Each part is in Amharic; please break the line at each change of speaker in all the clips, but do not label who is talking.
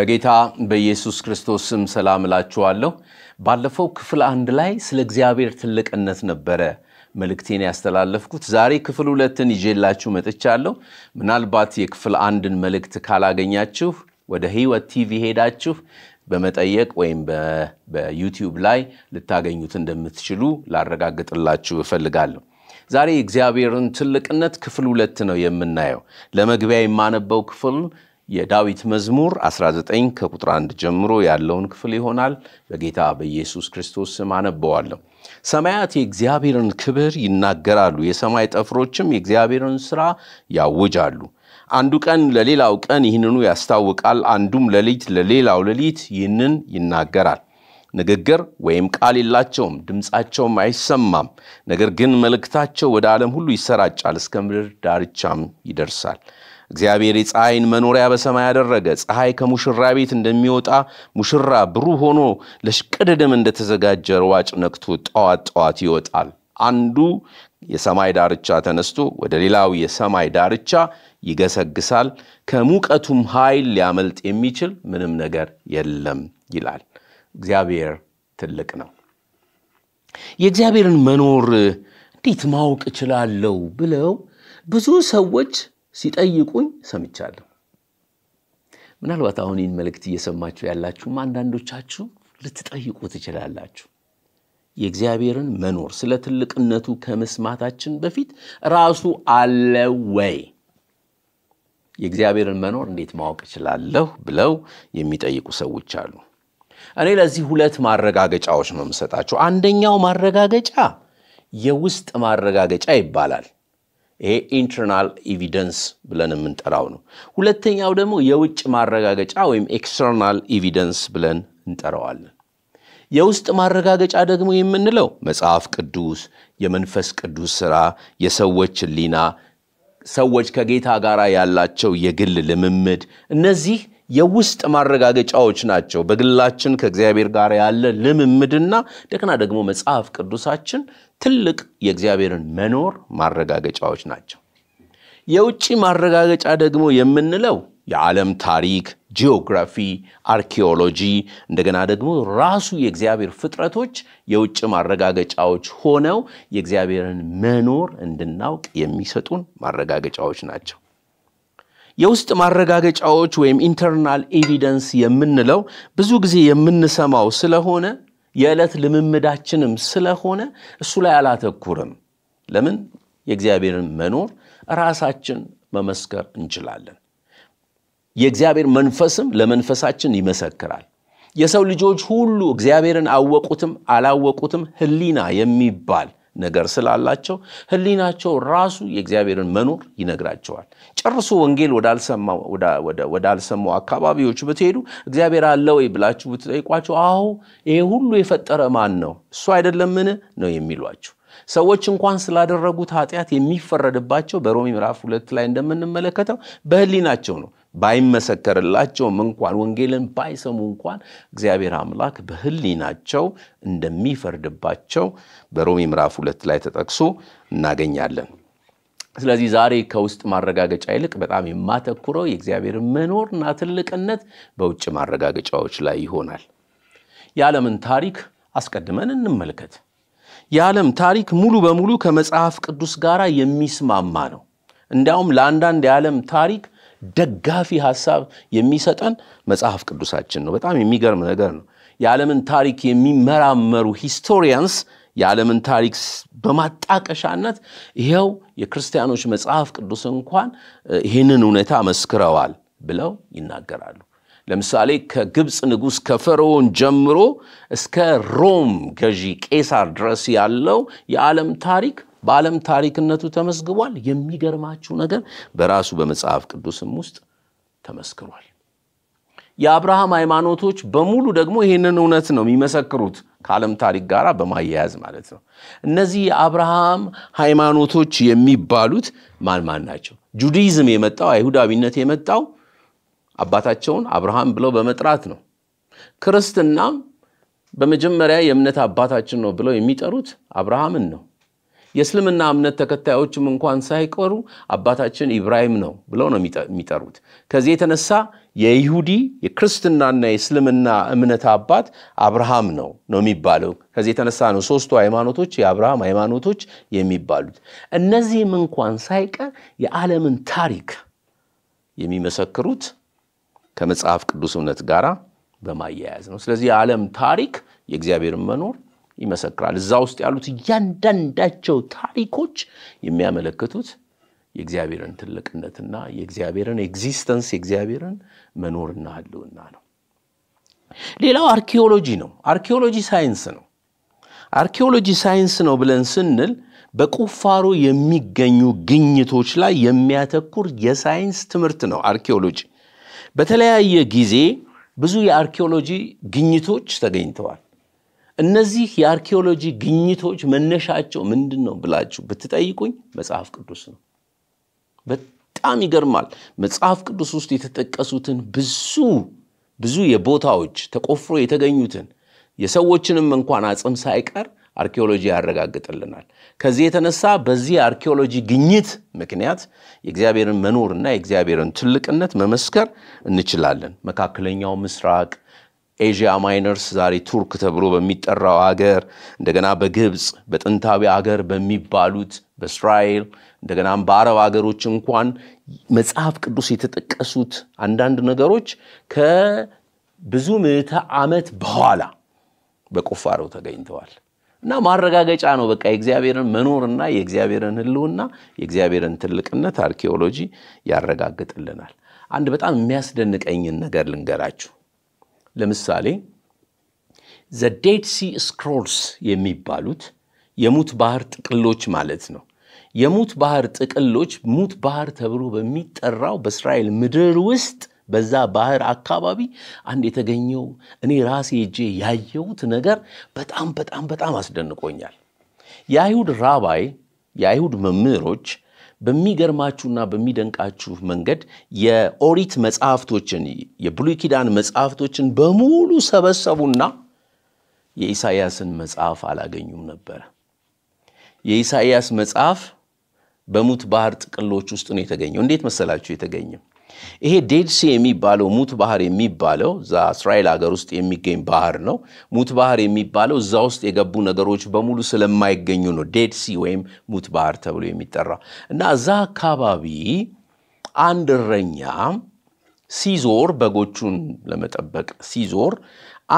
በጌታ በኢየሱስ ክርስቶስ ስም ሰላም እላችኋለሁ። ባለፈው ክፍል አንድ ላይ ስለ እግዚአብሔር ትልቅነት ነበረ መልእክቴን ያስተላለፍኩት። ዛሬ ክፍል ሁለትን ይዤላችሁ መጥቻለሁ። ምናልባት የክፍል አንድን መልእክት ካላገኛችሁ ወደ ህይወት ቲቪ ሄዳችሁ በመጠየቅ ወይም በዩቲዩብ ላይ ልታገኙት እንደምትችሉ ላረጋግጥላችሁ እፈልጋለሁ። ዛሬ የእግዚአብሔርን ትልቅነት ክፍል ሁለት ነው የምናየው። ለመግቢያ የማነበው ክፍል የዳዊት መዝሙር 19 ከቁጥር 1 ጀምሮ ያለውን ክፍል ይሆናል። በጌታ በኢየሱስ ክርስቶስ ስም አነበዋለሁ። ሰማያት የእግዚአብሔርን ክብር ይናገራሉ፣ የሰማይ ጠፍሮችም የእግዚአብሔርን ሥራ ያውጃሉ። አንዱ ቀን ለሌላው ቀን ይህንኑ ያስታውቃል፣ አንዱም ሌሊት ለሌላው ሌሊት ይህንን ይናገራል። ንግግር ወይም ቃል የላቸውም፣ ድምፃቸውም አይሰማም። ነገር ግን መልእክታቸው ወደ ዓለም ሁሉ ይሰራጫል፣ እስከ ምድር ዳርቻም ይደርሳል። እግዚአብሔር የፀሐይን መኖሪያ በሰማይ ያደረገ፣ ፀሐይ ከሙሽራ ቤት እንደሚወጣ ሙሽራ ብሩህ ሆኖ ለሽቅድድም እንደተዘጋጀ ሯጭ ነክቶ ጠዋት ጠዋት ይወጣል። አንዱ የሰማይ ዳርቻ ተነስቶ ወደ ሌላው የሰማይ ዳርቻ ይገሰግሳል፣ ከሙቀቱም ኃይል ሊያመልጥ የሚችል ምንም ነገር የለም ይላል። እግዚአብሔር ትልቅ ነው። የእግዚአብሔርን መኖር እንዴት ማወቅ እችላለሁ ብለው ብዙ ሰዎች ሲጠይቁኝ ሰምቻለሁ። ምናልባት አሁን ይህን መልእክት እየሰማችሁ ያላችሁም አንዳንዶቻችሁ ልትጠይቁ ትችላላችሁ። የእግዚአብሔርን መኖር ስለ ትልቅነቱ ከመስማታችን በፊት ራሱ አለ ወይ? የእግዚአብሔርን መኖር እንዴት ማወቅ እችላለሁ ብለው የሚጠይቁ ሰዎች አሉ። እኔ ለዚህ ሁለት ማረጋገጫዎች ነው የምሰጣቸው። አንደኛው ማረጋገጫ የውስጥ ማረጋገጫ ይባላል። ይሄ ኢንተርናል ኤቪደንስ ብለን የምንጠራው ነው። ሁለተኛው ደግሞ የውጭ ማረጋገጫ ወይም ኤክስተርናል ኤቪደንስ ብለን እንጠራዋለን። የውስጥ ማረጋገጫ ደግሞ የምንለው መጽሐፍ ቅዱስ፣ የመንፈስ ቅዱስ ስራ የሰዎች ሕሊና፣ ሰዎች ከጌታ ጋር ያላቸው የግል ልምምድ እነዚህ የውስጥ ማረጋገጫዎች ናቸው። በግላችን ከእግዚአብሔር ጋር ያለ ልምምድና እንደገና ደግሞ መጽሐፍ ቅዱሳችን ትልቅ የእግዚአብሔርን መኖር ማረጋገጫዎች ናቸው። የውጭ ማረጋገጫ ደግሞ የምንለው የዓለም ታሪክ፣ ጂኦግራፊ፣ አርኪኦሎጂ እንደገና ደግሞ ራሱ የእግዚአብሔር ፍጥረቶች የውጭ ማረጋገጫዎች ሆነው የእግዚአብሔርን መኖር እንድናውቅ የሚሰጡን ማረጋገጫዎች ናቸው። የውስጥ ማረጋገጫዎች ወይም ኢንተርናል ኤቪደንስ የምንለው ብዙ ጊዜ የምንሰማው ስለሆነ የዕለት ልምምዳችንም ስለሆነ እሱ ላይ አላተኩርም። ለምን? የእግዚአብሔርን መኖር ራሳችን መመስከር እንችላለን። የእግዚአብሔር መንፈስም ለመንፈሳችን ይመሰክራል። የሰው ልጆች ሁሉ እግዚአብሔርን አወቁትም አላወቁትም ሕሊና የሚባል ነገር ስላላቸው ህሊናቸው ራሱ የእግዚአብሔርን መኖር ይነግራቸዋል። ጨርሶ ወንጌል ወዳልሰማው አካባቢዎች ብትሄዱ እግዚአብሔር አለ ወይ ብላችሁ ብትጠይቋቸው፣ አዎ ይሄ ሁሉ የፈጠረ ማን ነው እሱ አይደለምን ነው የሚሏቸው። ሰዎች እንኳን ስላደረጉት ኃጢአት የሚፈረድባቸው በሮሚ ምዕራፍ ሁለት ላይ እንደምንመለከተው በህሊናቸው ነው። ባይመሰከርላቸውም እንኳን ወንጌልን ባይሰሙ እንኳን እግዚአብሔር አምላክ በህሊናቸው እንደሚፈርድባቸው በሮሜ ምዕራፍ ሁለት ላይ ተጠቅሶ እናገኛለን። ስለዚህ ዛሬ ከውስጥ ማረጋገጫ ይልቅ በጣም የማተኩረው የእግዚአብሔር መኖርና ትልቅነት በውጭ ማረጋገጫዎች ላይ ይሆናል። የዓለምን ታሪክ አስቀድመን እንመልከት። የዓለም ታሪክ ሙሉ በሙሉ ከመጽሐፍ ቅዱስ ጋር የሚስማማ ነው። እንዲያውም ለአንዳንድ የዓለም ታሪክ ደጋፊ ሀሳብ የሚሰጠን መጽሐፍ ቅዱሳችን ነው። በጣም የሚገርም ነገር ነው። የዓለምን ታሪክ የሚመራመሩ ሂስቶሪያንስ የዓለምን ታሪክ በማጣቀሻነት ይኸው የክርስቲያኖች መጽሐፍ ቅዱስ እንኳን ይህንን እውነታ መስክረዋል ብለው ይናገራሉ። ለምሳሌ ከግብፅ ንጉሥ ከፈርዖን ጀምሮ እስከ ሮም ገዢ ቄሳር ድረስ ያለው የዓለም ታሪክ በዓለም ታሪክነቱ ተመዝግቧል። የሚገርማችሁ ነገር በራሱ በመጽሐፍ ቅዱስም ውስጥ ተመስክሯል። የአብርሃም ሃይማኖቶች በሙሉ ደግሞ ይህንን እውነት ነው የሚመሰክሩት ከዓለም ታሪክ ጋር በማያያዝ ማለት ነው። እነዚህ የአብርሃም ሃይማኖቶች የሚባሉት ማን ማን ናቸው? ጁዲዝም የመጣው አይሁዳዊነት የመጣው አባታቸውን አብርሃም ብለው በመጥራት ነው። ክርስትናም በመጀመሪያ የእምነት አባታችን ነው ብለው የሚጠሩት አብርሃምን ነው። የእስልምና እምነት ተከታዮችም እንኳን ሳይቀሩ አባታችን ኢብራሂም ነው ብለው ነው የሚጠሩት። ከዚህ የተነሳ የይሁዲ የክርስትናና የእስልምና እምነት አባት አብርሃም ነው ነው የሚባለው። ከዚህ የተነሳ ነው ሶስቱ ሃይማኖቶች የአብርሃም ሃይማኖቶች የሚባሉት። እነዚህም እንኳን ሳይቀር የዓለምን ታሪክ የሚመሰክሩት ከመጽሐፍ ቅዱስ እምነት ጋር በማያያዝ ነው። ስለዚህ የዓለም ታሪክ የእግዚአብሔርን መኖር ይመሰክራል። እዛ ውስጥ ያሉት እያንዳንዳቸው ታሪኮች የሚያመለክቱት የእግዚአብሔርን ትልቅነትና የእግዚአብሔርን ኤግዚስተንስ የእግዚአብሔርን መኖርና ህልውና ነው። ሌላው አርኪኦሎጂ ነው። አርኪኦሎጂ ሳይንስ ነው። አርኪኦሎጂ ሳይንስ ነው ብለን ስንል በቁፋሮ የሚገኙ ግኝቶች ላይ የሚያተኩር የሳይንስ ትምህርት ነው አርኪኦሎጂ። በተለያየ ጊዜ ብዙ የአርኪኦሎጂ ግኝቶች ተገኝተዋል። እነዚህ የአርኪኦሎጂ ግኝቶች መነሻቸው ምንድን ነው ብላችሁ ብትጠይቁኝ መጽሐፍ ቅዱስ ነው። በጣም ይገርማል። መጽሐፍ ቅዱስ ውስጥ የተጠቀሱትን ብዙ ብዙ የቦታዎች ተቆፍሮ የተገኙትን የሰዎችንም እንኳን አጽም ሳይቀር አርኪኦሎጂ ያረጋግጥልናል። ከዚህ የተነሳ በዚህ የአርኪኦሎጂ ግኝት ምክንያት የእግዚአብሔርን መኖርና የእግዚአብሔርን ትልቅነት መመስከር እንችላለን። መካከለኛው ምስራቅ ኤዥያ ማይነርስ ዛሬ ቱርክ ተብሎ በሚጠራው አገር እንደገና በግብፅ በጥንታዊ አገር በሚባሉት በእስራኤል እንደገናም በአረብ አገሮች እንኳን መጽሐፍ ቅዱስ የተጠቀሱት አንዳንድ ነገሮች ከብዙ ምዕተ ዓመት በኋላ በቁፋሮው ተገኝተዋል እና ማረጋገጫ ነው። በቃ የእግዚአብሔርን መኖርና የእግዚአብሔርን ህልውና የእግዚአብሔርን ትልቅነት አርኪኦሎጂ ያረጋግጥልናል። አንድ በጣም የሚያስደንቀኝን ነገር ልንገራችሁ። ለምሳሌ ዘ ዴድ ሲ ስክሮልስ የሚባሉት የሙት ባህር ጥቅሎች ማለት ነው። የሙት ባህር ጥቅሎች ሙት ባህር ተብሎ በሚጠራው በእስራኤል ምድር ውስጥ በዛ ባህር አካባቢ አንድ የተገኘው እኔ ራሴ እጄ ያየሁት ነገር በጣም በጣም በጣም አስደንቆኛል። የአይሁድ ራባይ የአይሁድ መምህሮች በሚገርማችሁና በሚደንቃችሁ መንገድ የኦሪት መጽሐፍቶችን የብሉይ ኪዳን መጽሐፍቶችን በሙሉ ሰበሰቡና የኢሳይያስን መጽሐፍ አላገኙም ነበረ። የኢሳይያስ መጽሐፍ በሙት ባህር ጥቅሎች ውስጥ ነው የተገኘው። እንዴት መሰላችሁ የተገኘው? ይሄ ዴድሲ የሚባለው ሙት ባህር የሚባለው እዛ እስራኤል ሀገር ውስጥ የሚገኝ ባህር ነው። ሙት ባህር የሚባለው እዛ ውስጥ የገቡ ነገሮች በሙሉ ስለማይገኙ ነው ዴድሲ ወይም ሙት ባህር ተብሎ የሚጠራው እና እዛ አካባቢ አንድ እረኛ ሲዞር በጎቹን ለመጠበቅ ሲዞር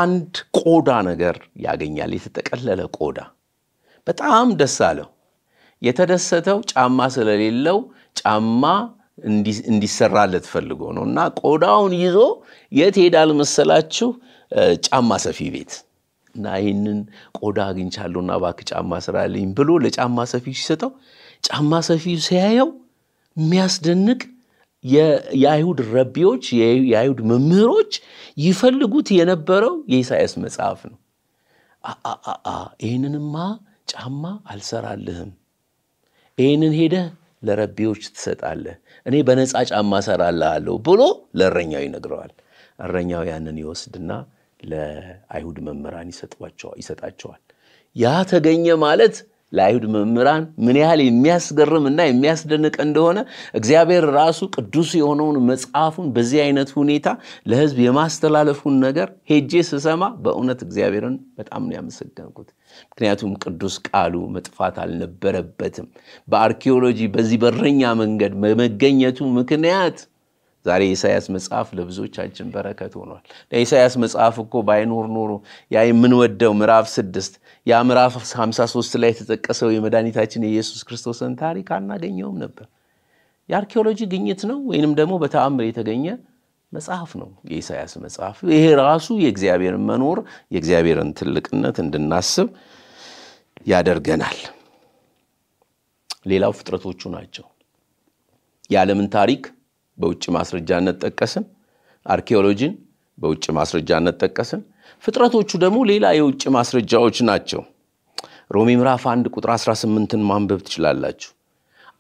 አንድ ቆዳ ነገር ያገኛል፣ የተጠቀለለ ቆዳ። በጣም ደስ አለው። የተደሰተው ጫማ ስለሌለው ጫማ እንዲሰራለት ፈልጎ ነው እና ቆዳውን ይዞ የት ሄዳል መሰላችሁ? ጫማ ሰፊ ቤት እና ይህንን ቆዳ አግኝቻለሁና እባክህ ጫማ ስራልኝ ብሎ ለጫማ ሰፊው ሲሰጠው ጫማ ሰፊው ሲያየው የሚያስደንቅ የአይሁድ ረቢዎች የአይሁድ መምህሮች ይፈልጉት የነበረው የኢሳያስ መጽሐፍ ነው። ይህንንማ ጫማ አልሰራልህም፣ ይህንን ሄደህ ለረቢዎች ትሰጣለህ፣ እኔ በነፃ ጫማ እሰራልሃለሁ ብሎ ለእረኛው ይነግረዋል። እረኛው ያንን ይወስድና ለአይሁድ መምህራን ይሰጣቸዋል። ያ ተገኘ ማለት ለአይሁድ መምህራን ምን ያህል የሚያስገርም እና የሚያስደንቅ እንደሆነ እግዚአብሔር ራሱ ቅዱስ የሆነውን መጽሐፉን በዚህ አይነት ሁኔታ ለሕዝብ የማስተላለፉን ነገር ሄጄ ስሰማ በእውነት እግዚአብሔርን በጣም ነው ያመሰገንኩት። ምክንያቱም ቅዱስ ቃሉ መጥፋት አልነበረበትም። በአርኪኦሎጂ በዚህ በረኛ መንገድ በመገኘቱ ምክንያት ዛሬ ኢሳያስ መጽሐፍ ለብዙዎቻችን በረከት ሆኗል። ለኢሳያስ መጽሐፍ እኮ ባይኖር ኖሮ ያ የምንወደው ምዕራፍ ስድስት ያ ምዕራፍ 53 ላይ የተጠቀሰው የመድኃኒታችን የኢየሱስ ክርስቶስን ታሪክ አናገኘውም ነበር። የአርኪኦሎጂ ግኝት ነው ወይንም ደግሞ በተአምር የተገኘ መጽሐፍ ነው የኢሳያስ መጽሐፍ። ይሄ ራሱ የእግዚአብሔርን መኖር የእግዚአብሔርን ትልቅነት እንድናስብ ያደርገናል። ሌላው ፍጥረቶቹ ናቸው የዓለምን ታሪክ በውጭ ማስረጃነት ጠቀስን። አርኪኦሎጂን በውጭ ማስረጃነት ጠቀስን። ፍጥረቶቹ ደግሞ ሌላ የውጭ ማስረጃዎች ናቸው። ሮሚ ምዕራፍ 1 ቁጥር 18ን ማንበብ ትችላላችሁ።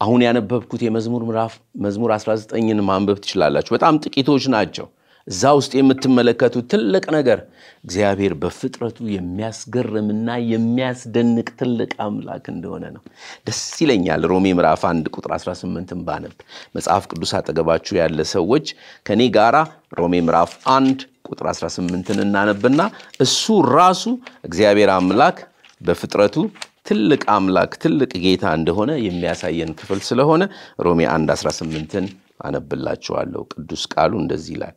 አሁን ያነበብኩት የመዝሙር ምዕራፍ መዝሙር 19ን ማንበብ ትችላላችሁ። በጣም ጥቂቶች ናቸው። እዛ ውስጥ የምትመለከቱት ትልቅ ነገር እግዚአብሔር በፍጥረቱ የሚያስገርምና የሚያስደንቅ ትልቅ አምላክ እንደሆነ ነው። ደስ ይለኛል። ሮሜ ምዕራፍ 1 ቁጥር 18ን ባነብ መጽሐፍ ቅዱስ አጠገባችሁ ያለ ሰዎች ከኔ ጋራ ሮሜ ምዕራፍ 1 ቁጥር 18ን እናነብና እሱ ራሱ እግዚአብሔር አምላክ በፍጥረቱ ትልቅ አምላክ ትልቅ ጌታ እንደሆነ የሚያሳየን ክፍል ስለሆነ ሮሜ 1 18ን አነብላችኋለሁ። ቅዱስ ቃሉ እንደዚህ ይላል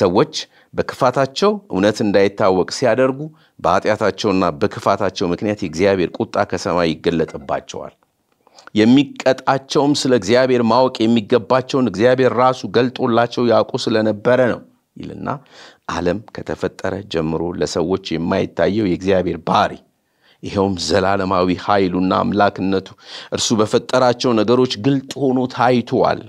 ሰዎች በክፋታቸው እውነት እንዳይታወቅ ሲያደርጉ በኃጢአታቸውና በክፋታቸው ምክንያት የእግዚአብሔር ቁጣ ከሰማይ ይገለጥባቸዋል። የሚቀጣቸውም ስለ እግዚአብሔር ማወቅ የሚገባቸውን እግዚአብሔር ራሱ ገልጦላቸው ያውቁ ስለነበረ ነው ይልና ዓለም ከተፈጠረ ጀምሮ ለሰዎች የማይታየው የእግዚአብሔር ባህሪ ይኸውም ዘላለማዊ ኃይሉና አምላክነቱ እርሱ በፈጠራቸው ነገሮች ግልጥ ሆኖ ታይቷል።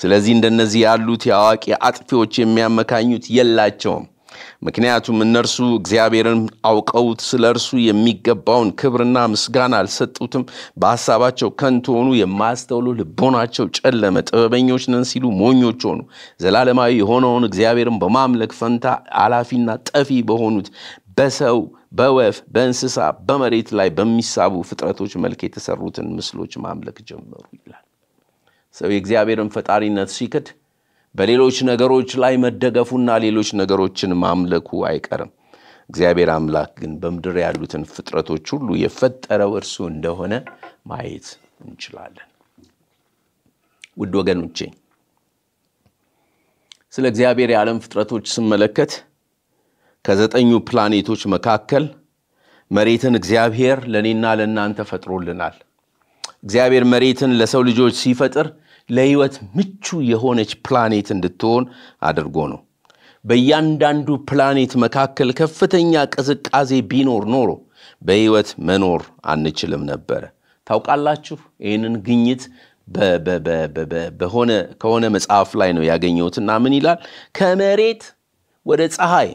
ስለዚህ እንደነዚህ ያሉት የአዋቂ አጥፊዎች የሚያመካኙት የላቸውም። ምክንያቱም እነርሱ እግዚአብሔርን አውቀውት ስለ እርሱ የሚገባውን ክብርና ምስጋና አልሰጡትም። በሐሳባቸው ከንቱ ሆኑ፣ የማያስተውሉ ልቦናቸው ጨለመ፣ ጥበበኞች ነን ሲሉ ሞኞች ሆኑ። ዘላለማዊ የሆነውን እግዚአብሔርን በማምለክ ፈንታ አላፊና ጠፊ በሆኑት በሰው በወፍ በእንስሳ በመሬት ላይ በሚሳቡ ፍጥረቶች መልክ የተሰሩትን ምስሎች ማምለክ ጀመሩ ይላል። ሰው የእግዚአብሔርን ፈጣሪነት ሲክድ በሌሎች ነገሮች ላይ መደገፉና ሌሎች ነገሮችን ማምለኩ አይቀርም። እግዚአብሔር አምላክ ግን በምድር ያሉትን ፍጥረቶች ሁሉ የፈጠረው እርሱ እንደሆነ ማየት እንችላለን። ውድ ወገኖቼ ስለ እግዚአብሔር የዓለም ፍጥረቶች ስመለከት ከዘጠኙ ፕላኔቶች መካከል መሬትን እግዚአብሔር ለእኔና ለእናንተ ፈጥሮልናል። እግዚአብሔር መሬትን ለሰው ልጆች ሲፈጥር ለህይወት ምቹ የሆነች ፕላኔት እንድትሆን አድርጎ ነው። በእያንዳንዱ ፕላኔት መካከል ከፍተኛ ቅዝቃዜ ቢኖር ኖሮ በህይወት መኖር አንችልም ነበረ። ታውቃላችሁ፣ ይህንን ግኝት ከሆነ መጽሐፍ ላይ ነው ያገኘሁትና ምን ይላል? ከመሬት ወደ ፀሐይ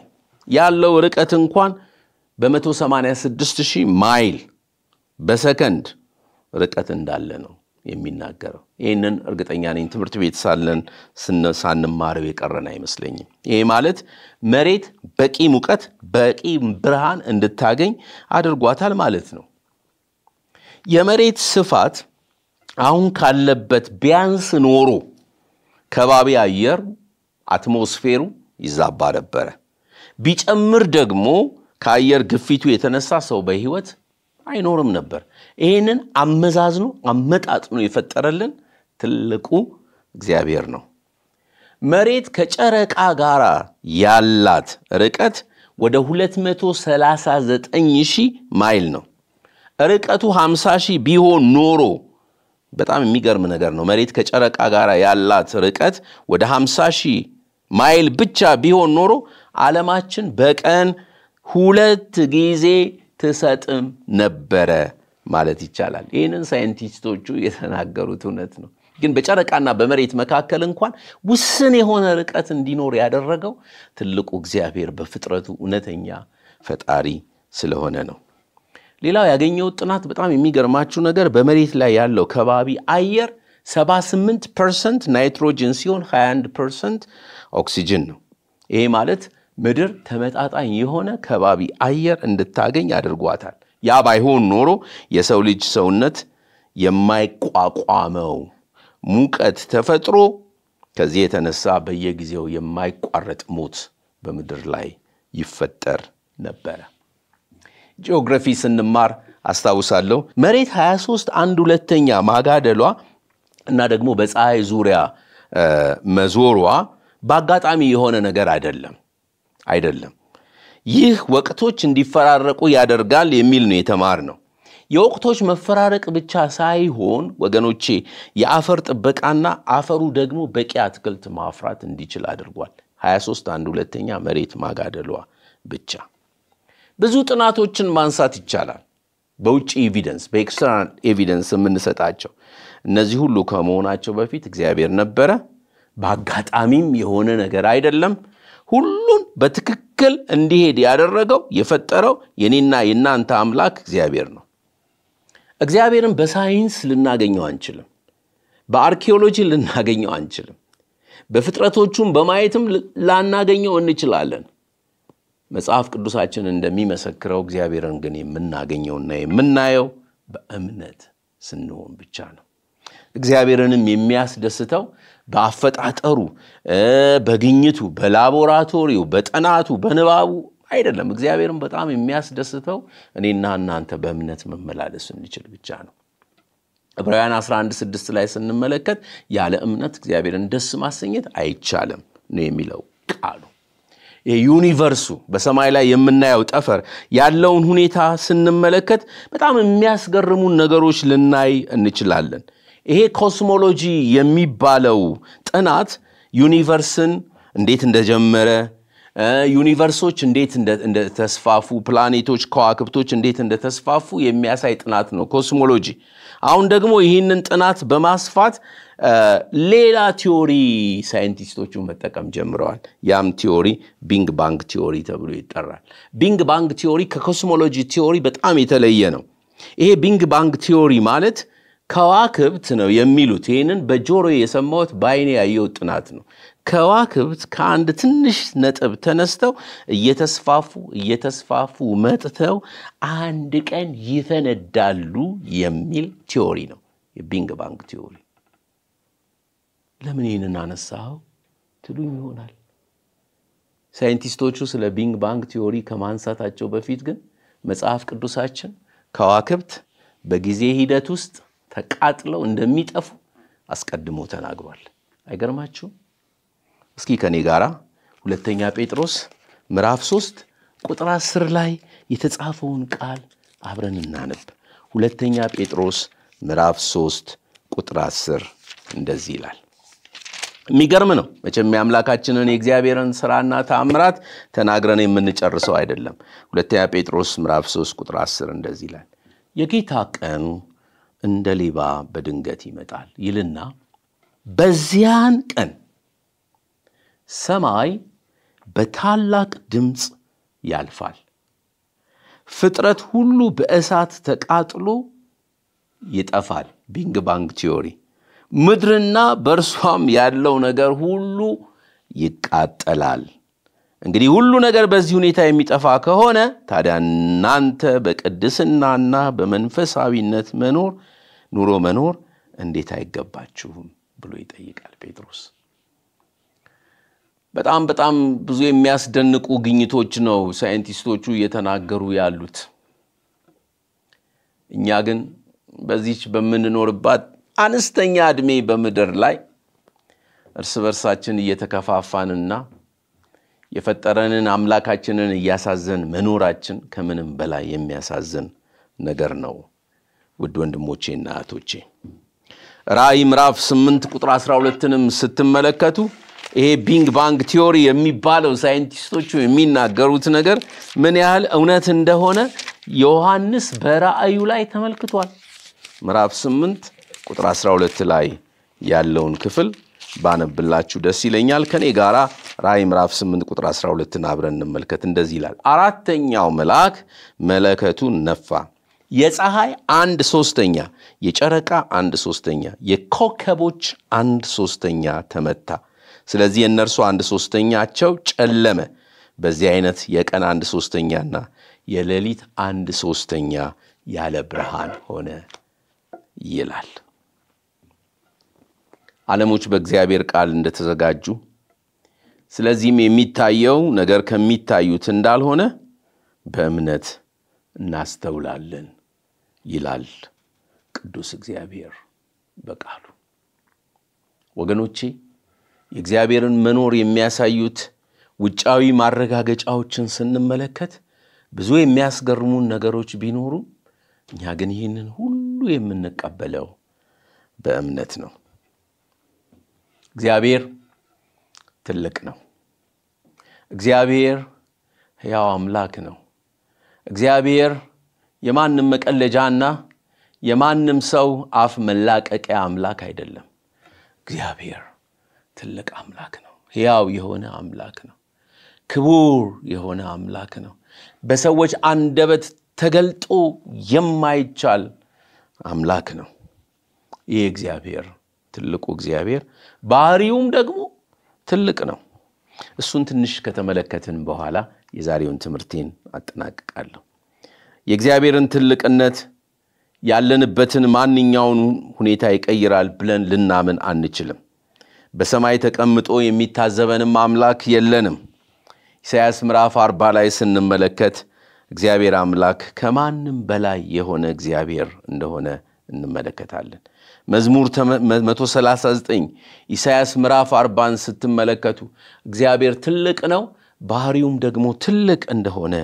ያለው ርቀት እንኳን በ186 ማይል በሰከንድ ርቀት እንዳለ ነው። የሚናገረው። ይህንን እርግጠኛ ነኝ ትምህርት ቤት ሳለን ሳንማረው የቀረን አይመስለኝም። ይህ ማለት መሬት በቂ ሙቀት፣ በቂ ብርሃን እንድታገኝ አድርጓታል ማለት ነው። የመሬት ስፋት አሁን ካለበት ቢያንስ ኖሮ ከባቢ አየር አትሞስፌሩ ይዛባ ነበረ። ቢጨምር ደግሞ ከአየር ግፊቱ የተነሳ ሰው በህይወት አይኖርም ነበር። ይህንን አመዛዝኖ አመጣጥኖ የፈጠረልን ትልቁ እግዚአብሔር ነው። መሬት ከጨረቃ ጋር ያላት ርቀት ወደ 239 ሺህ ማይል ነው። ርቀቱ 50 ሺህ ቢሆን ኖሮ በጣም የሚገርም ነገር ነው። መሬት ከጨረቃ ጋር ያላት ርቀት ወደ 50 ሺህ ማይል ብቻ ቢሆን ኖሮ ዓለማችን በቀን ሁለት ጊዜ ትሰጥም ነበረ። ማለት ይቻላል። ይህንን ሳይንቲስቶቹ የተናገሩት እውነት ነው። ግን በጨረቃና በመሬት መካከል እንኳን ውስን የሆነ ርቀት እንዲኖር ያደረገው ትልቁ እግዚአብሔር በፍጥረቱ እውነተኛ ፈጣሪ ስለሆነ ነው። ሌላው ያገኘሁት ጥናት በጣም የሚገርማችሁ ነገር በመሬት ላይ ያለው ከባቢ አየር 78 ፐርሰንት ናይትሮጅን ሲሆን 21 ፐርሰንት ኦክሲጅን ነው። ይሄ ማለት ምድር ተመጣጣኝ የሆነ ከባቢ አየር እንድታገኝ አድርጓታል። ያ ባይሆን ኖሮ የሰው ልጅ ሰውነት የማይቋቋመው ሙቀት ተፈጥሮ ከዚህ የተነሳ በየጊዜው የማይቋረጥ ሞት በምድር ላይ ይፈጠር ነበረ። ጂኦግራፊ ስንማር አስታውሳለሁ መሬት 23 አንድ ሁለተኛ ማጋደሏ እና ደግሞ በፀሐይ ዙሪያ መዞሯ በአጋጣሚ የሆነ ነገር አይደለም አይደለም ይህ ወቅቶች እንዲፈራረቁ ያደርጋል የሚል ነው የተማር ነው። የወቅቶች መፈራረቅ ብቻ ሳይሆን ወገኖቼ የአፈር ጥበቃና አፈሩ ደግሞ በቂ አትክልት ማፍራት እንዲችል አድርጓል። 23 አንድ ሁለተኛ መሬት ማጋደሏ ብቻ ብዙ ጥናቶችን ማንሳት ይቻላል። በውጭ ኤቪደንስ በኤክስተርናል ኤቪደንስ የምንሰጣቸው እነዚህ ሁሉ ከመሆናቸው በፊት እግዚአብሔር ነበረ። በአጋጣሚም የሆነ ነገር አይደለም። ሁሉን በትክክል እንዲሄድ ያደረገው የፈጠረው የኔና የእናንተ አምላክ እግዚአብሔር ነው። እግዚአብሔርን በሳይንስ ልናገኘው አንችልም። በአርኪኦሎጂ ልናገኘው አንችልም። በፍጥረቶቹም በማየትም ላናገኘው እንችላለን። መጽሐፍ ቅዱሳችን እንደሚመሰክረው እግዚአብሔርን ግን የምናገኘውና የምናየው በእምነት ስንሆን ብቻ ነው። እግዚአብሔርንም የሚያስደስተው በአፈጣጠሩ፣ በግኝቱ፣ በላቦራቶሪው፣ በጥናቱ፣ በንባቡ አይደለም። እግዚአብሔርን በጣም የሚያስደስተው እኔና እናንተ በእምነት መመላለስ እንችል ብቻ ነው። ዕብራውያን 11፥6 ላይ ስንመለከት ያለ እምነት እግዚአብሔርን ደስ ማሰኘት አይቻልም ነው የሚለው ቃሉ። ዩኒቨርሱ በሰማይ ላይ የምናየው ጠፈር ያለውን ሁኔታ ስንመለከት በጣም የሚያስገርሙን ነገሮች ልናይ እንችላለን። ይሄ ኮስሞሎጂ የሚባለው ጥናት ዩኒቨርስን እንዴት እንደጀመረ ዩኒቨርሶች እንዴት እንደተስፋፉ፣ ፕላኔቶች፣ ከዋክብቶች እንዴት እንደተስፋፉ የሚያሳይ ጥናት ነው ኮስሞሎጂ። አሁን ደግሞ ይህንን ጥናት በማስፋት ሌላ ቲዮሪ ሳይንቲስቶቹ መጠቀም ጀምረዋል። ያም ቲዮሪ ቢንግ ባንግ ቲዮሪ ተብሎ ይጠራል። ቢንግ ባንግ ቲዮሪ ከኮስሞሎጂ ቲዮሪ በጣም የተለየ ነው። ይሄ ቢንግ ባንግ ቲዮሪ ማለት ከዋክብት ነው የሚሉት። ይህንን በጆሮ የሰማሁት በአይኔ ያየው ጥናት ነው። ከዋክብት ከአንድ ትንሽ ነጥብ ተነስተው እየተስፋፉ እየተስፋፉ መጥተው አንድ ቀን ይፈነዳሉ የሚል ቲዎሪ ነው፣ የቢንግ ባንግ ቲዎሪ። ለምን ይህንን አነሳው ትሉኝ ይሆናል። ሳይንቲስቶቹ ስለ ቢንግ ባንግ ቲዎሪ ከማንሳታቸው በፊት ግን መጽሐፍ ቅዱሳችን ከዋክብት በጊዜ ሂደት ውስጥ ተቃጥለው እንደሚጠፉ አስቀድሞ ተናግሯል። አይገርማችሁ? እስኪ ከኔ ጋራ ሁለተኛ ጴጥሮስ ምዕራፍ 3 ቁጥር 10 ላይ የተጻፈውን ቃል አብረን እናንብ። ሁለተኛ ጴጥሮስ ምዕራፍ 3 ቁጥር 10 እንደዚህ ይላል። የሚገርም ነው መቼም የአምላካችንን የእግዚአብሔርን ስራና ተአምራት ተናግረን የምንጨርሰው አይደለም። ሁለተኛ ጴጥሮስ ምዕራፍ 3 ቁጥር 10 እንደዚህ ይላል የጌታ ቀን እንደ ሌባ በድንገት ይመጣል ይልና በዚያን ቀን ሰማይ በታላቅ ድምፅ ያልፋል፣ ፍጥረት ሁሉ በእሳት ተቃጥሎ ይጠፋል። ቢንግ ባንግ ቲዮሪ። ምድርና በእርሷም ያለው ነገር ሁሉ ይቃጠላል። እንግዲህ ሁሉ ነገር በዚህ ሁኔታ የሚጠፋ ከሆነ ታዲያ እናንተ በቅድስናና በመንፈሳዊነት መኖር ኑሮ መኖር እንዴት አይገባችሁም ብሎ ይጠይቃል ጴጥሮስ። በጣም በጣም ብዙ የሚያስደንቁ ግኝቶች ነው ሳይንቲስቶቹ እየተናገሩ ያሉት። እኛ ግን በዚች በምንኖርባት አነስተኛ ዕድሜ በምድር ላይ እርስ በርሳችን እየተከፋፋንና የፈጠረንን አምላካችንን እያሳዘን መኖራችን ከምንም በላይ የሚያሳዝን ነገር ነው። ውድ ወንድሞቼና እህቶቼ ራእይ ምዕራፍ 8 ቁጥር 12ንም ስትመለከቱ ይሄ ቢንግ ባንግ ቲዮሪ የሚባለው ሳይንቲስቶቹ የሚናገሩት ነገር ምን ያህል እውነት እንደሆነ ዮሐንስ በራእዩ ላይ ተመልክቷል። ምዕራፍ 8 ቁጥር 12 ላይ ያለውን ክፍል ባነብላችሁ ደስ ይለኛል። ከኔ ጋራ ራእይ ምዕራፍ 8 ቁጥር 12ን አብረን እንመልከት። እንደዚህ ይላል፣ አራተኛው መልአክ መለከቱን ነፋ፣ የፀሐይ አንድ ሶስተኛ፣ የጨረቃ አንድ ሶስተኛ፣ የኮከቦች አንድ ሶስተኛ ተመታ። ስለዚህ የእነርሱ አንድ ሶስተኛቸው ጨለመ። በዚህ አይነት የቀን አንድ ሶስተኛና የሌሊት አንድ ሶስተኛ ያለ ብርሃን ሆነ ይላል። ዓለሞች በእግዚአብሔር ቃል እንደተዘጋጁ ስለዚህም የሚታየው ነገር ከሚታዩት እንዳልሆነ በእምነት እናስተውላለን ይላል ቅዱስ እግዚአብሔር በቃሉ። ወገኖቼ የእግዚአብሔርን መኖር የሚያሳዩት ውጫዊ ማረጋገጫዎችን ስንመለከት ብዙ የሚያስገርሙን ነገሮች ቢኖሩ እኛ ግን ይህንን ሁሉ የምንቀበለው በእምነት ነው። እግዚአብሔር ትልቅ ነው። እግዚአብሔር ሕያው አምላክ ነው። እግዚአብሔር የማንም መቀለጃና የማንም ሰው አፍ መላቀቂያ አምላክ አይደለም። እግዚአብሔር ትልቅ አምላክ ነው። ሕያው የሆነ አምላክ ነው። ክቡር የሆነ አምላክ ነው። በሰዎች አንደበት ተገልጦ የማይቻል አምላክ ነው። ይህ እግዚአብሔር ትልቁ እግዚአብሔር ባህሪውም ደግሞ ትልቅ ነው። እሱን ትንሽ ከተመለከትን በኋላ የዛሬውን ትምህርቴን አጠናቅቃለሁ። የእግዚአብሔርን ትልቅነት ያለንበትን ማንኛውን ሁኔታ ይቀይራል ብለን ልናምን አንችልም። በሰማይ ተቀምጦ የሚታዘበንም አምላክ የለንም። ኢሳያስ ምዕራፍ አርባ ላይ ስንመለከት እግዚአብሔር አምላክ ከማንም በላይ የሆነ እግዚአብሔር እንደሆነ እንመለከታለን። መዝሙር 139 ኢሳያስ ምዕራፍ 40 ስትመለከቱ እግዚአብሔር ትልቅ ነው፣ ባህሪውም ደግሞ ትልቅ እንደሆነ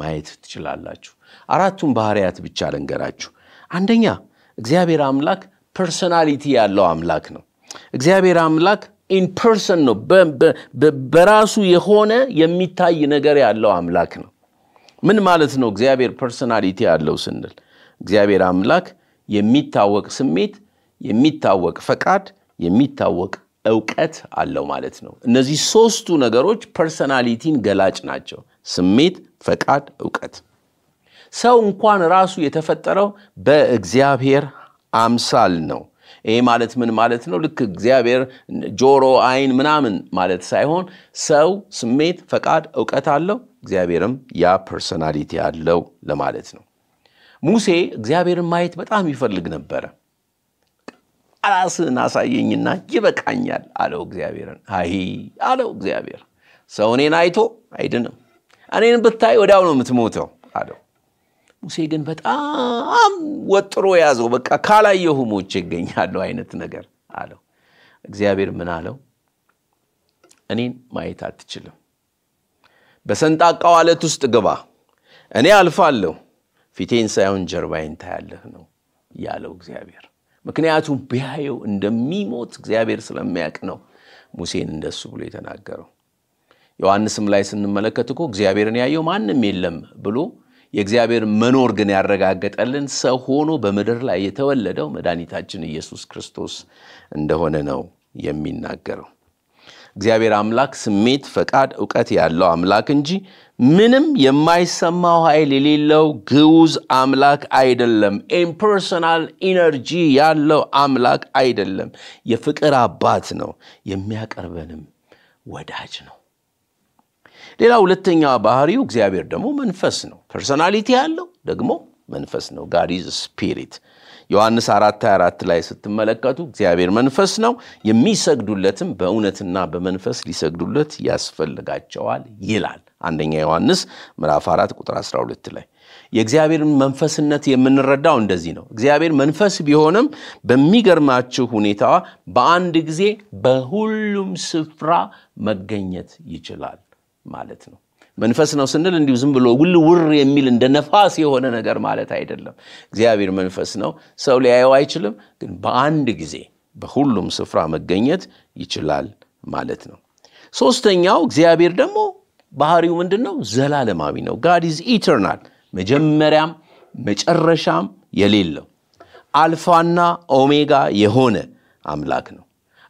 ማየት ትችላላችሁ። አራቱም ባህሪያት ብቻ ልንገራችሁ። አንደኛ እግዚአብሔር አምላክ ፐርሶናሊቲ ያለው አምላክ ነው። እግዚአብሔር አምላክ ኢንፐርሰን ነው። በራሱ የሆነ የሚታይ ነገር ያለው አምላክ ነው። ምን ማለት ነው? እግዚአብሔር ፐርሶናሊቲ ያለው ስንል እግዚአብሔር አምላክ የሚታወቅ ስሜት የሚታወቅ ፈቃድ፣ የሚታወቅ እውቀት አለው ማለት ነው። እነዚህ ሶስቱ ነገሮች ፐርሰናሊቲን ገላጭ ናቸው። ስሜት፣ ፈቃድ፣ እውቀት። ሰው እንኳን ራሱ የተፈጠረው በእግዚአብሔር አምሳል ነው። ይሄ ማለት ምን ማለት ነው? ልክ እግዚአብሔር ጆሮ፣ አይን ምናምን ማለት ሳይሆን ሰው ስሜት፣ ፈቃድ፣ እውቀት አለው። እግዚአብሔርም ያ ፐርሰናሊቲ አለው ለማለት ነው። ሙሴ እግዚአብሔርን ማየት በጣም ይፈልግ ነበረ። ራስህን አሳየኝና ይበቃኛል አለው እግዚአብሔርን። አይ አለው እግዚአብሔር፣ ሰው እኔን አይቶ አይድንም፣ እኔን ብታይ ወዲያው ነው የምትሞተው አለው። ሙሴ ግን በጣም ወጥሮ ያዘው። በቃ ካላየሁ ሞቼ ይገኛለሁ አይነት ነገር አለው። እግዚአብሔር ምን አለው? እኔን ማየት አትችልም። በሰንጣቃው አለት ውስጥ ግባ፣ እኔ አልፋለሁ። ፊቴን ሳይሆን ጀርባይን ታያለህ ነው ያለው እግዚአብሔር። ምክንያቱም ቢያየው እንደሚሞት እግዚአብሔር ስለሚያውቅ ነው ሙሴን እንደሱ ብሎ የተናገረው። ዮሐንስም ላይ ስንመለከት እኮ እግዚአብሔርን ያየው ማንም የለም ብሎ የእግዚአብሔር መኖር ግን ያረጋገጠልን ሰው ሆኖ በምድር ላይ የተወለደው መድኃኒታችን ኢየሱስ ክርስቶስ እንደሆነ ነው የሚናገረው። እግዚአብሔር አምላክ ስሜት፣ ፈቃድ፣ እውቀት ያለው አምላክ እንጂ ምንም የማይሰማው ኃይል የሌለው ግዑዝ አምላክ አይደለም። ኢምፐርሶናል ኢነርጂ ያለው አምላክ አይደለም። የፍቅር አባት ነው፣ የሚያቀርበንም ወዳጅ ነው። ሌላ ሁለተኛ ባህሪው እግዚአብሔር ደግሞ መንፈስ ነው። ፐርሶናሊቲ ያለው ደግሞ መንፈስ ነው። ጋድ ስፒሪት ዮሐንስ 4 ላይ ስትመለከቱ እግዚአብሔር መንፈስ ነው፣ የሚሰግዱለትም በእውነትና በመንፈስ ሊሰግዱለት ያስፈልጋቸዋል ይላል። አንደኛ ዮሐንስ ምዕራፍ 4 ቁጥር 12 ላይ የእግዚአብሔርን መንፈስነት የምንረዳው እንደዚህ ነው። እግዚአብሔር መንፈስ ቢሆንም በሚገርማችሁ ሁኔታዋ በአንድ ጊዜ በሁሉም ስፍራ መገኘት ይችላል ማለት ነው። መንፈስ ነው ስንል እንዲሁ ዝም ብሎ ውል ውር የሚል እንደ ነፋስ የሆነ ነገር ማለት አይደለም። እግዚአብሔር መንፈስ ነው፣ ሰው ሊያየው አይችልም፣ ግን በአንድ ጊዜ በሁሉም ስፍራ መገኘት ይችላል ማለት ነው። ሶስተኛው እግዚአብሔር ደግሞ ባህሪው ምንድን ነው? ዘላለማዊ ነው። ጋድ ኢዝ ኢተርናል፣ መጀመሪያም መጨረሻም የሌለው አልፋና ኦሜጋ የሆነ አምላክ ነው።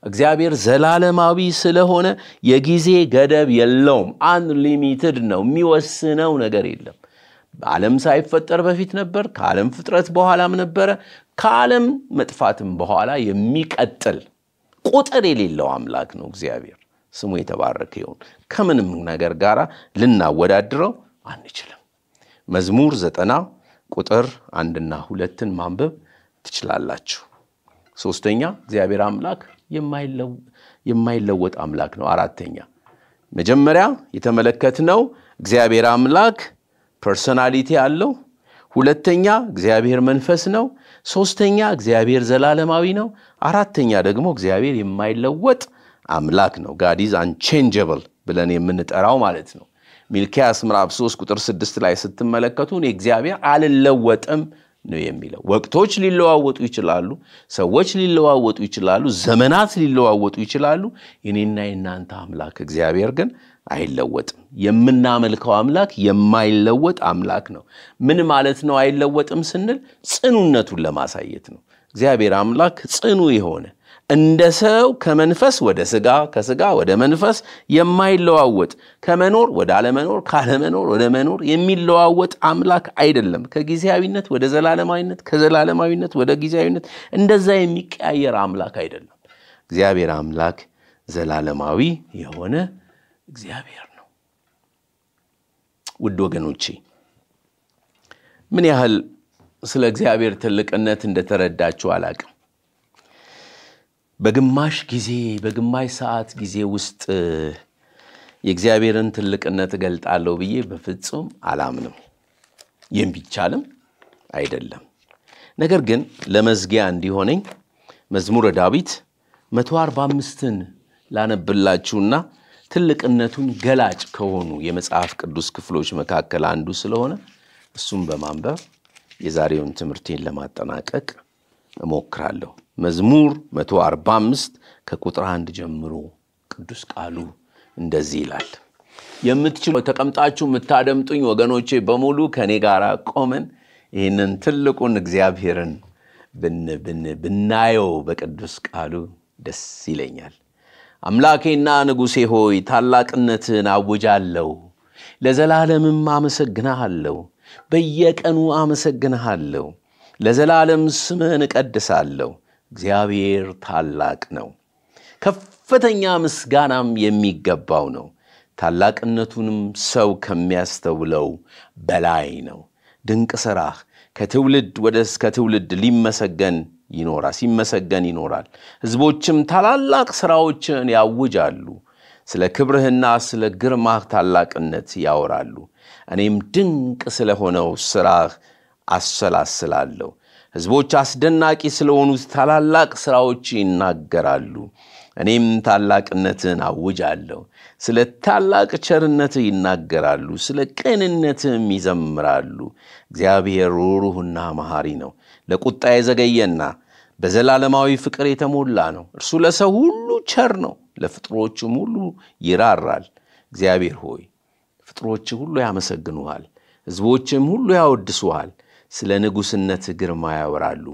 እግዚአብሔር ዘላለማዊ ስለሆነ የጊዜ ገደብ የለውም። አንሊሚትድ ነው። የሚወስነው ነገር የለም። በዓለም ሳይፈጠር በፊት ነበር፣ ከዓለም ፍጥረት በኋላም ነበረ፣ ከዓለም መጥፋትም በኋላ የሚቀጥል ቁጥር የሌለው አምላክ ነው እግዚአብሔር። ስሙ የተባረከ ይሁን። ከምንም ነገር ጋር ልናወዳድረው አንችልም። መዝሙር ዘጠና ቁጥር አንድና ሁለትን ማንበብ ትችላላችሁ። ሶስተኛ እግዚአብሔር አምላክ የማይለወጥ አምላክ ነው። አራተኛ መጀመሪያ የተመለከትነው እግዚአብሔር አምላክ ፐርሶናሊቲ አለው። ሁለተኛ እግዚአብሔር መንፈስ ነው። ሶስተኛ እግዚአብሔር ዘላለማዊ ነው። አራተኛ ደግሞ እግዚአብሔር የማይለወጥ አምላክ ነው። ጋዲዝ አንቼንጀብል ብለን የምንጠራው ማለት ነው። ሚልኪያስ ምራብ 3 ቁጥር 6 ላይ ስትመለከቱ እኔ እግዚአብሔር አልለወጥም ነው የሚለው። ወቅቶች ሊለዋወጡ ይችላሉ። ሰዎች ሊለዋወጡ ይችላሉ። ዘመናት ሊለዋወጡ ይችላሉ። የኔና የእናንተ አምላክ እግዚአብሔር ግን አይለወጥም። የምናመልከው አምላክ የማይለወጥ አምላክ ነው። ምን ማለት ነው አይለወጥም ስንል ጽኑነቱን ለማሳየት ነው። እግዚአብሔር አምላክ ጽኑ የሆነ እንደ ሰው ከመንፈስ ወደ ስጋ ከስጋ ወደ መንፈስ የማይለዋወጥ ከመኖር ወደ አለመኖር ካለመኖር ወደ መኖር የሚለዋወጥ አምላክ አይደለም። ከጊዜያዊነት ወደ ዘላለማዊነት ከዘላለማዊነት ወደ ጊዜያዊነት እንደዛ የሚቀያየር አምላክ አይደለም። እግዚአብሔር አምላክ ዘላለማዊ የሆነ እግዚአብሔር ነው። ውድ ወገኖቼ ምን ያህል ስለ እግዚአብሔር ትልቅነት እንደተረዳችሁ አላቅም። በግማሽ ጊዜ በግማሽ ሰዓት ጊዜ ውስጥ የእግዚአብሔርን ትልቅነት እገልጣለሁ ብዬ በፍጹም አላምንም። ቢቻልም አይደለም። ነገር ግን ለመዝጊያ እንዲሆነኝ መዝሙረ ዳዊት አርባ አምስትን ላነብላችሁና ትልቅነቱን ገላጭ ከሆኑ የመጽሐፍ ቅዱስ ክፍሎች መካከል አንዱ ስለሆነ እሱም በማንበብ የዛሬውን ትምህርቴን ለማጠናቀቅ እሞክራለሁ። መዝሙር 145 ከቁጥር አንድ ጀምሮ ቅዱስ ቃሉ እንደዚህ ይላል። የምትችሉ ተቀምጣችሁ የምታደምጡኝ ወገኖቼ በሙሉ ከእኔ ጋር ቆመን ይህንን ትልቁን እግዚአብሔርን ብናየው በቅዱስ ቃሉ ደስ ይለኛል። አምላኬና ንጉሴ ሆይ ታላቅነትን አውጃለሁ፣ ለዘላለምም አመሰግንሃለሁ። በየቀኑ አመሰግንሃለሁ፣ ለዘላለም ስምን እቀድሳለሁ። እግዚአብሔር ታላቅ ነው፣ ከፍተኛ ምስጋናም የሚገባው ነው። ታላቅነቱንም ሰው ከሚያስተውለው በላይ ነው። ድንቅ ሥራህ ከትውልድ ወደ እስከ ትውልድ ሊመሰገን ይኖራል ሲመሰገን ይኖራል። ሕዝቦችም ታላላቅ ሥራዎችን ያውጃሉ። ስለ ክብርህና ስለ ግርማህ ታላቅነት ያወራሉ። እኔም ድንቅ ስለሆነው ሥራህ አሰላስላለሁ። ሕዝቦች አስደናቂ ስለሆኑ ታላላቅ ሥራዎች ይናገራሉ። እኔም ታላቅነትን አውጃለሁ። ስለ ታላቅ ቸርነት ይናገራሉ፣ ስለ ቅንነትም ይዘምራሉ። እግዚአብሔር ሩሩህና መሐሪ ነው፣ ለቁጣ የዘገየና በዘላለማዊ ፍቅር የተሞላ ነው። እርሱ ለሰው ሁሉ ቸር ነው፣ ለፍጥሮቹም ሁሉ ይራራል። እግዚአብሔር ሆይ ፍጥሮች ሁሉ ያመሰግኑሃል፣ ሕዝቦችም ሁሉ ያወድሱሃል። ስለ ንጉሥነት ግርማ ያወራሉ፣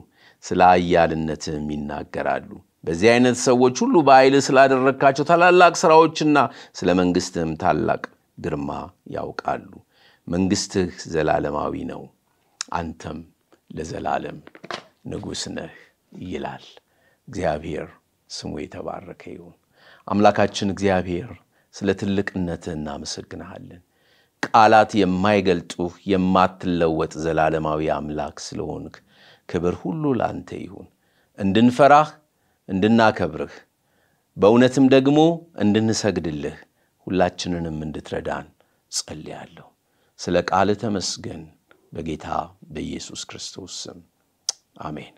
ስለ አያልነትም ይናገራሉ። በዚህ አይነት ሰዎች ሁሉ በኃይል ስላደረግካቸው ታላላቅ ሥራዎችና ስለ መንግሥትህም ታላቅ ግርማ ያውቃሉ። መንግሥትህ ዘላለማዊ ነው፣ አንተም ለዘላለም ንጉሥ ነህ ይላል እግዚአብሔር። ስሙ የተባረከ ይሁን። አምላካችን እግዚአብሔር ስለ ትልቅነትህ እናመሰግንሃለን። ቃላት የማይገልጡህ የማትለወጥ ዘላለማዊ አምላክ ስለሆንክ ክብር ሁሉ ለአንተ ይሁን። እንድንፈራህ፣ እንድናከብርህ በእውነትም ደግሞ እንድንሰግድልህ ሁላችንንም እንድትረዳን ጸልያለሁ። ስለ ቃል ተመስገን። በጌታ በኢየሱስ ክርስቶስ ስም አሜን።